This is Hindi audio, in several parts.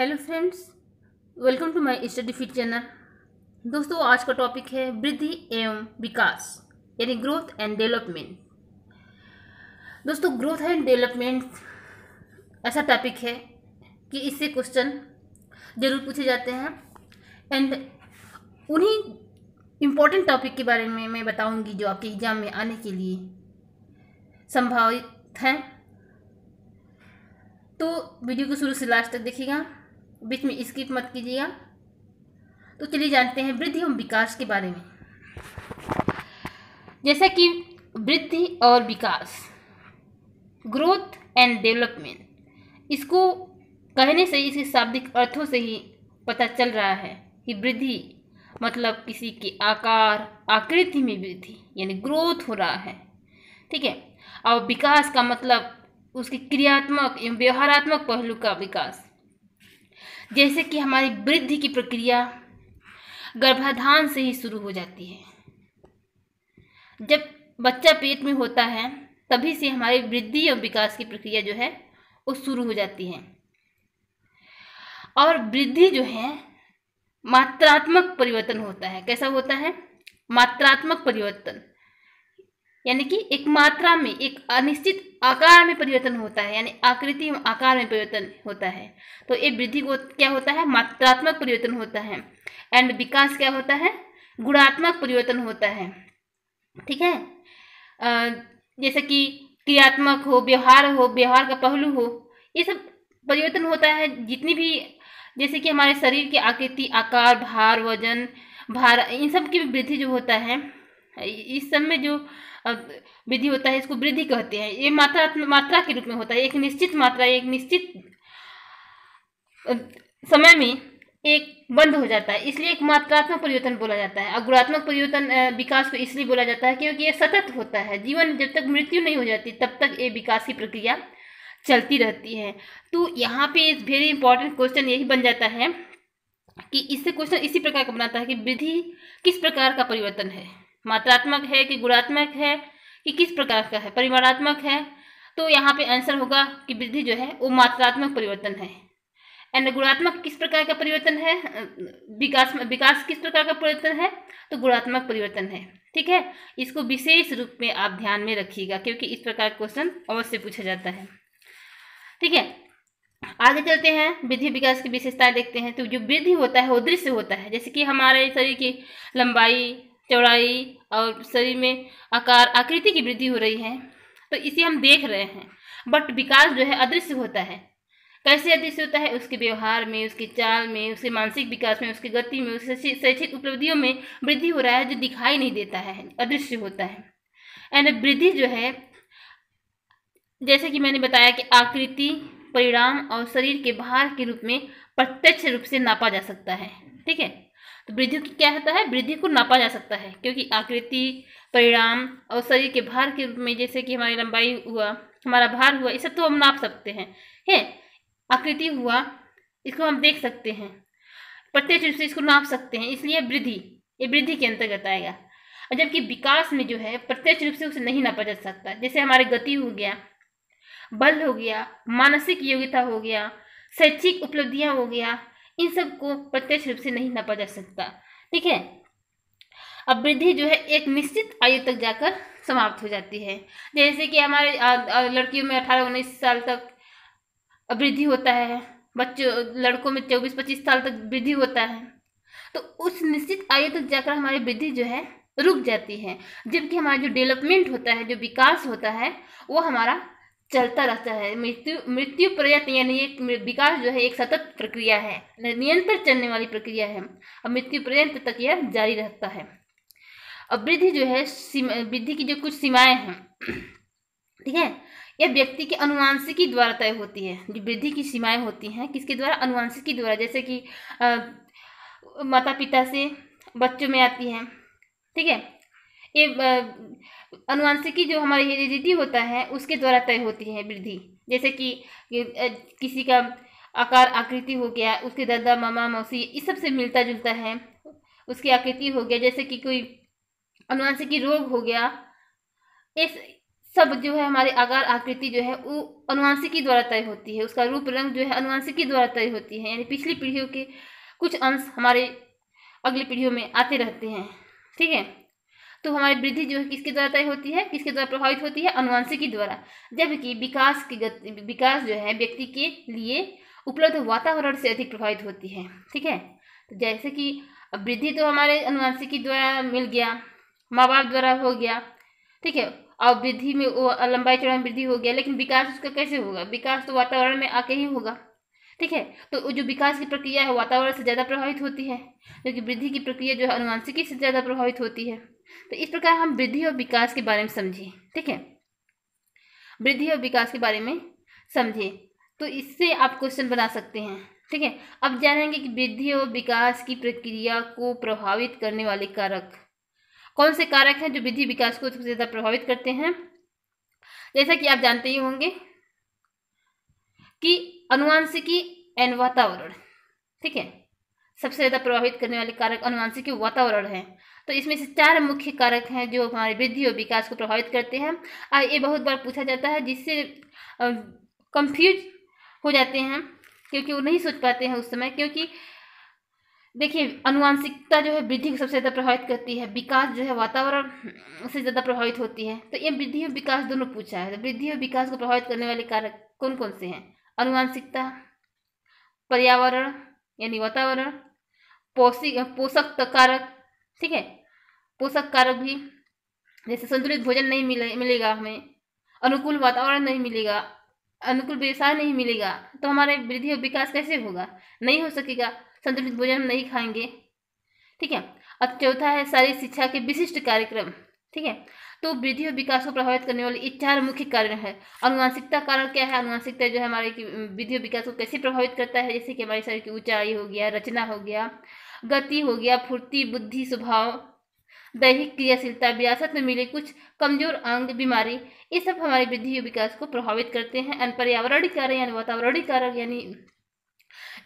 hello friends welcome to my study fit channel दोस्तों आज का टॉपिक है वृद्धि एवं विकास यानी ग्रोथ एंड डेवलपमेंट दोस्तों ग्रोथ एंड डेवलपमेंट ऐसा टॉपिक है कि इससे क्वेश्चन जरूर पूछे जाते हैं एंड उन्हीं इम्पोर्टेंट टॉपिक के बारे में मैं बताऊंगी जो आपके एग्ज़ाम में आने के लिए संभावित हैं तो वीडियो को शुरू से लास्ट तक देखिएगा बीच में स्किप मत कीजिएगा तो चलिए जानते हैं वृद्धि एवं विकास के बारे में जैसा कि वृद्धि और विकास ग्रोथ एंड डेवलपमेंट इसको कहने से इसके शाब्दिक अर्थों से ही पता चल रहा है कि वृद्धि मतलब किसी के आकार आकृति में वृद्धि यानी ग्रोथ हो रहा है ठीक है और विकास का मतलब उसके क्रियात्मक एवं व्यवहारात्मक पहलू का विकास जैसे कि हमारी वृद्धि की प्रक्रिया गर्भाधान से ही शुरू हो जाती है जब बच्चा पेट में होता है तभी से हमारी वृद्धि और विकास की प्रक्रिया जो है वो शुरू हो जाती है और वृद्धि जो है मात्रात्मक परिवर्तन होता है कैसा होता है मात्रात्मक परिवर्तन यानी कि एक मात्रा में एक अनिश्चित आकार में परिवर्तन होता है यानी आकृति आकार में परिवर्तन होता है तो ये वृद्धि को क्या होता है मात्रात्मक परिवर्तन होता है एंड विकास क्या होता है गुणात्मक परिवर्तन होता है ठीक है जैसे कि क्रियात्मक हो व्यवहार हो व्यवहार का पहलू हो ये सब परिवर्तन होता है जितनी भी जैसे कि हमारे शरीर की आकृति आकार भार वजन भार इन सब की वृद्धि जो होता है इस सब में जो विधि होता है इसको वृद्धि कहते हैं ये मात्रा मात्रा के रूप में होता है एक निश्चित मात्रा एक निश्चित समय में एक बंद हो जाता है इसलिए एक मात्रात्मक परिवर्तन बोला जाता है और गुणात्मक परिवर्तन विकास को इसलिए बोला जाता है क्योंकि यह सतत होता है जीवन जब तक मृत्यु नहीं हो जाती तब तक ये विकास की प्रक्रिया चलती रहती है तो यहाँ पे वेरी इंपॉर्टेंट क्वेश्चन यही बन जाता है कि इससे क्वेश्चन इसी प्रकार का बनाता है कि विधि किस प्रकार का परिवर्तन है मात्रात्मक है कि गुणात्मक है कि किस प्रकार का है परिमाणात्मक है तो यहाँ पे आंसर होगा कि वृद्धि जो है वो मात्रात्मक परिवर्तन है एंड गुणात्मक किस प्रकार का परिवर्तन है विकास विकास किस प्रकार का परिवर्तन है तो गुणात्मक परिवर्तन है ठीक है इसको विशेष रूप में आप ध्यान में रखिएगा क्योंकि इस प्रकार का क्वेश्चन अवश्य पूछा जाता है ठीक है आगे चलते हैं वृद्धि विकास की विशेषताएं देखते हैं तो जो वृद्धि होता है वो दृश्य होता है जैसे कि हमारे शरीर की लंबाई चौड़ाई और शरीर में आकार आकृति की वृद्धि हो रही है तो इसे हम देख रहे हैं बट विकास जो है अदृश्य होता है कैसे अदृश्य होता है उसके व्यवहार में उसके चाल में उसके मानसिक विकास में उसकी गति में उसके शैक्षिक उपलब्धियों में वृद्धि हो रहा है जो दिखाई नहीं देता है अदृश्य होता है एंड वृद्धि जो है जैसे कि मैंने बताया कि आकृति परिणाम और शरीर के भार के रूप में प्रत्यक्ष रूप से नापा जा सकता है ठीक है तो वृद्धि क्या होता है वृद्धि को नापा जा सकता है क्योंकि आकृति परिणाम और शरीर के भार के रूप में जैसे कि हमारी लंबाई हुआ हमारा भार हुआ ये सब तो हम नाप सकते हैं है आकृति हुआ इसको हम देख सकते हैं प्रत्यक्ष रूप से इसको नाप सकते हैं इसलिए वृद्धि ये वृद्धि के अंतर्गत आएगा और जबकि विकास में जो है प्रत्यक्ष रूप से उसे नहीं नापा जा सकता जैसे हमारे गति हो गया बल हो गया मानसिक योग्यता हो गया शैक्षिक उपलब्धियाँ हो गया इन सब को प्रत्यक्ष रूप से नहीं नापा जा सकता ठीक है अब वृद्धि जो है एक निश्चित आयु तक जाकर समाप्त हो जाती है जैसे कि हमारे लड़कियों में अठारह उन्नीस साल तक वृद्धि होता है बच्चों लड़कों में चौबीस पच्चीस साल तक वृद्धि होता है तो उस निश्चित आयु तक जाकर हमारी वृद्धि जो है रुक जाती है जबकि हमारा जो डेवलपमेंट होता है जो विकास होता है वो हमारा चलता रहता है मृत्यु मृत्यु प्रयत्न यानी एक विकास जो है एक सतत प्रक्रिया है निरंतर चलने वाली प्रक्रिया है और मृत्यु पर्यंत तक यह जारी रहता है अब वृद्धि जो है वृद्धि की जो कुछ सीमाएं हैं ठीक है यह व्यक्ति के अनुवांशिकी द्वारा तय होती है जो वृद्धि की सीमाएं होती हैं किसके द्वारा अनुवांशिकी द्वारा जैसे कि माता पिता से बच्चों में आती हैं ठीक है ये अनुवांशिकी जो हमारी हेरिडिटी होता है उसके द्वारा तय होती है वृद्धि जैसे कि किसी का आकार आकृति हो गया उसके दादा मामा मौसी इस सब से मिलता जुलता है उसकी आकृति हो गया जैसे कि कोई अनुवांशिकी रोग हो गया इस सब जो है हमारे आकार आकृति जो है वो अनुवांशिकी द्वारा तय होती है उसका रूप रंग जो है अनुवांशिकी द्वारा तय होती है यानी पिछली पीढ़ियों के कुछ अंश हमारे अगली पीढ़ियों में आते रहते हैं ठीक है तो हमारी वृद्धि जो है किसके द्वारा तय होती है किसके द्वारा प्रभावित होती है अनुवांशिकी द्वारा जबकि विकास की गति विकास जो है व्यक्ति के लिए उपलब्ध वातावरण से अधिक प्रभावित होती है ठीक है तो जैसे कि वृद्धि तो हमारे अनुवांशिकी द्वारा मिल गया माँ बाप द्वारा हो गया ठीक है और वृद्धि में वो लंबाई चौड़ा में वृद्धि हो गया लेकिन विकास उसका कैसे होगा विकास तो वातावरण में आके ही होगा ठीक है तो जो विकास की प्रक्रिया है वातावरण से ज़्यादा प्रभावित होती है क्योंकि वृद्धि की प्रक्रिया जो है अनुवांशिकी से ज़्यादा प्रभावित होती है तो इस प्रकार हम वृद्धि और विकास के बारे में समझिए ठीक है वृद्धि और विकास के बारे में समझिए तो इससे आप क्वेश्चन बना सकते हैं ठीक है अब जानेंगे कि वृद्धि और विकास की प्रक्रिया को प्रभावित करने वाले कारक कौन से कारक हैं जो वृद्धि विकास को सबसे ज़्यादा प्रभावित करते हैं जैसा कि आप जानते ही होंगे कि अनुवांशिकी एंड वातावरण ठीक है सबसे ज़्यादा प्रभावित करने वाले कारक अनुवांशिकी वातावरण है तो इसमें से चार मुख्य कारक हैं जो हमारे वृद्धि और विकास को प्रभावित करते हैं और ये बहुत बार पूछा जाता है जिससे कंफ्यूज हो जाते हैं क्योंकि वो नहीं सोच पाते हैं उस समय क्योंकि देखिए अनुवांशिकता जो है वृद्धि को सबसे ज़्यादा प्रभावित करती है विकास जो है वातावरण से ज़्यादा प्रभावित होती है तो ये वृद्धि और विकास दोनों पूछा है तो वृद्धि और विकास को प्रभावित करने वाले कारक कौन कौन से हैं अनुवांशिकता पर्यावरण यानी वातावरण पोषिक पोषक कारक ठीक है पोषक कारक भी जैसे संतुलित भोजन नहीं मिले मिलेगा हमें अनुकूल वातावरण नहीं मिलेगा अनुकूल व्यवसाय नहीं मिलेगा तो हमारे वृद्धि और विकास कैसे होगा नहीं हो सकेगा संतुलित भोजन हम नहीं खाएंगे ठीक है अब चौथा है सारी शिक्षा के विशिष्ट कार्यक्रम ठीक है तो वृद्धि और विकास को प्रभावित करने वाले ये चार मुख्य कारण है अनुवांशिकता कारण क्या है अनुवांशिकता जो है हमारे वृद्धि और विकास को कैसे प्रभावित करता है जैसे कि हमारे शरीर की ऊंचाई हो गया रचना हो गया गति हो गया फुर्ती बुद्धि स्वभाव दैहिक क्रियाशीलता विरासत में मिले कुछ कमजोर अंग बीमारी ये सब हमारे वृद्धि और विकास को प्रभावित करते हैं अन पर्यावरणीय कारण यानी वातावरणीय कारण यानी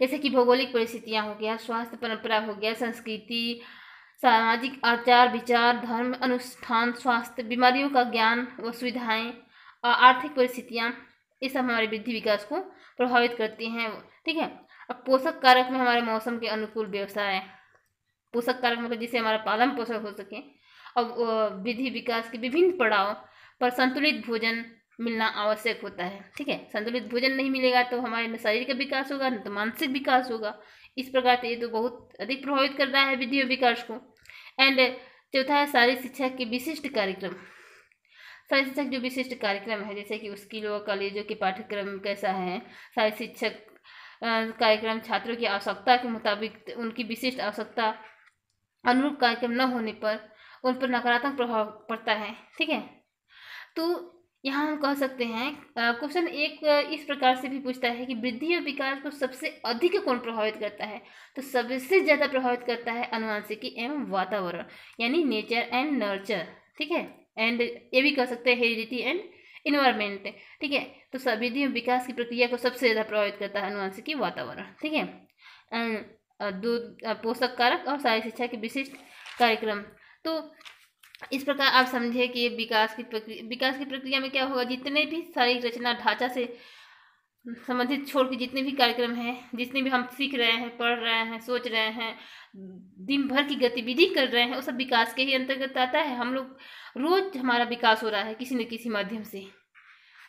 जैसे कि भौगोलिक परिस्थितियाँ हो गया स्वास्थ्य परंपरा हो गया संस्कृति सामाजिक आचार विचार धर्म अनुष्ठान स्वास्थ्य बीमारियों का ज्ञान व सुविधाएँ और आर्थिक परिस्थितियाँ ये सब हमारे वृद्धि विकास को प्रभावित करती हैं ठीक है अब पोषक कारक में हमारे मौसम के अनुकूल व्यवसाय पोषक कारक मतलब जिससे हमारा पालन पोषक हो सके और विधि विकास के विभिन्न पड़ाव पर संतुलित भोजन मिलना आवश्यक होता है ठीक है संतुलित भोजन नहीं मिलेगा तो हमारे न शरीर का विकास होगा न तो मानसिक विकास होगा इस प्रकार से ये तो बहुत अधिक प्रभावित कर रहा है विधि और विकास को एंड uh, चौथा है सारी शिक्षा के विशिष्ट कार्यक्रम सारी शिक्षक जो विशिष्ट कार्यक्रम है जैसे कि उसकी व कॉलेजों के पाठ्यक्रम कैसा है सारी शिक्षक कार्यक्रम छात्रों की आवश्यकता के मुताबिक उनकी विशिष्ट आवश्यकता अनुरूप कार्यक्रम न होने पर उन पर नकारात्मक प्रभाव पड़ता है ठीक है तो यहाँ हम कह सकते हैं क्वेश्चन एक इस प्रकार से भी पूछता है कि वृद्धि और विकास को सबसे अधिक कौन प्रभावित करता है तो सबसे ज़्यादा प्रभावित करता है अनुवांशिकी एवं वातावरण यानी नेचर एंड नर्चर ठीक है एंड ये भी कह सकते हैं हेरिडिटी एंड इन्वायरमेंट ठीक है तो वृद्धि एवं विकास की प्रक्रिया को सबसे ज़्यादा प्रभावित करता है अनुवांशिकी वातावरण ठीक है अं, दूध पोषक कारक और सारी शिक्षा के विशिष्ट कार्यक्रम तो इस प्रकार आप समझे कि विकास की प्रक्रिया विकास की प्रक्रिया में क्या होगा जितने भी सारी रचना ढांचा से संबंधित छोड़ के जितने भी कार्यक्रम हैं जितने भी हम सीख रहे हैं पढ़ रहे हैं सोच रहे हैं दिन भर की गतिविधि कर रहे हैं वो सब विकास के ही अंतर्गत आता है हम लोग रोज हमारा विकास हो रहा है किसी न किसी माध्यम से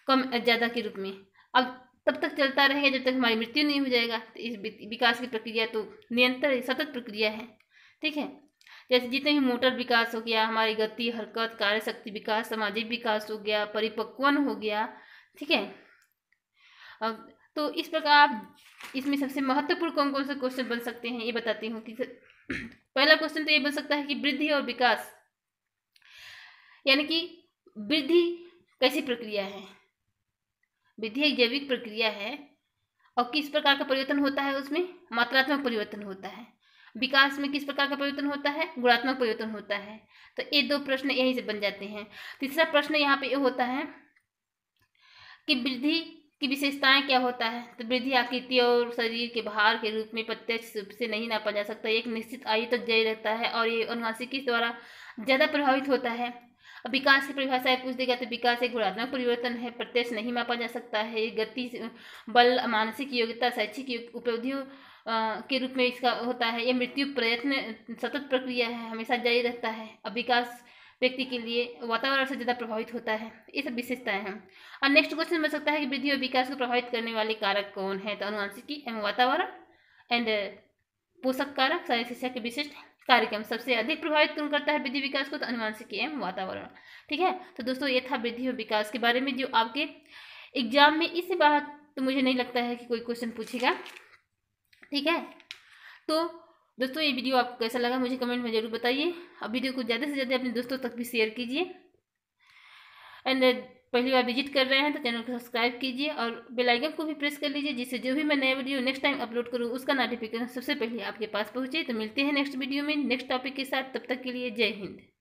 कम ज़्यादा के रूप में अब तब तक चलता रहेगा जब तक हमारी मृत्यु नहीं हो जाएगा तो इस विकास की प्रक्रिया तो निरंतर सतत प्रक्रिया है ठीक है जैसे जितने भी मोटर विकास हो गया हमारी गति हरकत कार्य शक्ति विकास सामाजिक विकास हो गया परिपक्वन हो गया ठीक है तो इस प्रकार आप इसमें सबसे महत्वपूर्ण कौन कौन से क्वेश्चन बन सकते हैं ये बताती हूँ कि पहला क्वेश्चन तो ये बन सकता है कि वृद्धि और विकास यानी कि वृद्धि कैसी प्रक्रिया है वृद्धि एक जैविक प्रक्रिया है और किस प्रकार का परिवर्तन होता है उसमें मात्रात्मक परिवर्तन होता है विकास में किस प्रकार का परिवर्तन होता है गुणात्मक परिवर्तन होता है तो ये दो प्रश्न यहीं से बन जाते हैं तीसरा प्रश्न यहाँ पे ये होता है कि वृद्धि की विशेषताएं क्या होता है तो वृद्धि आकृति और शरीर के भार के रूप में प्रत्यक्ष रूप से नहीं नापा जा सकता एक निश्चित आयु तक जारी रहता है और ये अनुवासिकी द्वारा ज़्यादा प्रभावित होता है विकास की परिभाषा पूछ देगा तो विकास एक गुणात्मक परिवर्तन है प्रत्यक्ष नहीं मापा जा सकता है गति बल मानसिक योग्यता शैक्षिक उपलब्धियों के रूप में इसका होता है यह मृत्यु प्रयत्न सतत प्रक्रिया है हमेशा जारी रहता है अब विकास व्यक्ति के लिए वातावरण से ज़्यादा प्रभावित होता है ये सब विशेषताएं हैं और नेक्स्ट क्वेश्चन बन सकता है कि वृद्धि और विकास को प्रभावित करने वाले कारक कौन है तो अनुवांशिकी एवं वातावरण एंड पोषक कारक शारीरिक शिक्षा के विशिष्ट कार्यक्रम सबसे अधिक प्रभावित कौन करता है वृद्धि विकास को तो अनुवांशिकी एवं वातावरण ठीक है तो दोस्तों ये था वृद्धि और विकास के बारे में जो आपके एग्जाम में इससे बाहर तो मुझे नहीं लगता है कि कोई क्वेश्चन पूछेगा ठीक है तो दोस्तों ये वीडियो आपको कैसा लगा मुझे कमेंट में ज़रूर बताइए अब वीडियो को ज़्यादा से ज़्यादा अपने दोस्तों तक भी शेयर कीजिए एंड पहली बार विजिट कर रहे हैं तो चैनल को सब्सक्राइब कीजिए और बेल आइकन को भी प्रेस कर लीजिए जिससे जो भी मैं नया वीडियो नेक्स्ट टाइम अपलोड करूँ उसका नोटिफिकेशन सबसे पहले आपके पास पहुँचे तो मिलते हैं नेक्स्ट वीडियो में नेक्स्ट टॉपिक के साथ तब तक के लिए जय हिंद